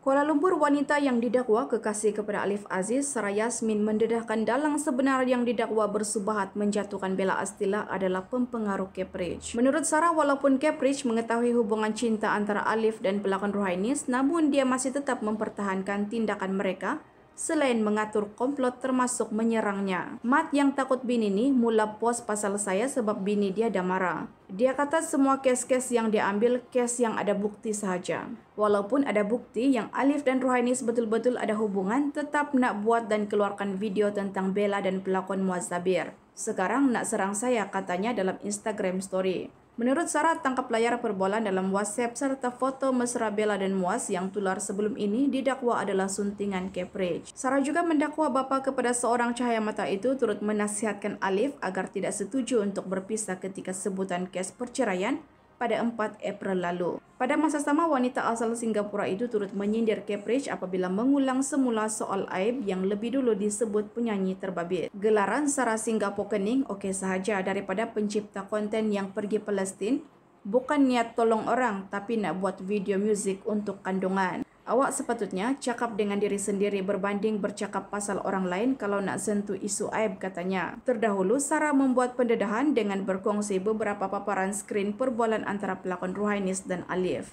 Kuala Lumpur wanita yang didakwa kekasih kepada Alif Aziz Sarah Yasmin mendedahkan dalang sebenar yang didakwa bersubahat menjatuhkan Bella Astila adalah pempengaruh Capridge. Menurut Sarah, walaupun Capridge mengetahui hubungan cinta antara Alif dan pelakon Rohainis, namun dia masih tetap mempertahankan tindakan mereka selain mengatur komplot termasuk menyerangnya. Mat yang takut bini ini mula puas pasal saya sebab bini dia dah marah. Dia kata semua kes-kes yang dia ambil, kes yang ada bukti sahaja. Walaupun ada bukti yang Alif dan Rohainis betul-betul ada hubungan, tetap nak buat dan keluarkan video tentang Bella dan pelakon Muazzabir. Sekarang nak serang saya katanya dalam Instagram story. Menurut syarat tangkap layar perbualan dalam WhatsApp serta foto mesra Bella dan Muaz yang tular sebelum ini didakwa adalah suntingan Cambridge. Sarah juga mendakwa bapa kepada seorang cahaya mata itu turut menasihatkan Alif agar tidak setuju untuk berpisah ketika sebutan kes perceraian pada 4 April lalu. Pada masa sama, wanita asal Singapura itu turut menyindir Cambridge apabila mengulang semula soal aib yang lebih dulu disebut penyanyi terbabit. Gelaran Sarah Singapura Kening, okey sahaja daripada pencipta konten yang pergi Palestin, bukan niat tolong orang tapi nak buat video muzik untuk kandungan. Awak sepatutnya cakap dengan diri sendiri berbanding bercakap pasal orang lain kalau nak sentuh isu aib katanya. Terdahulu, Sarah membuat pendedahan dengan berkongsi beberapa paparan skrin perbualan antara pelakon Ruhainis dan Alif.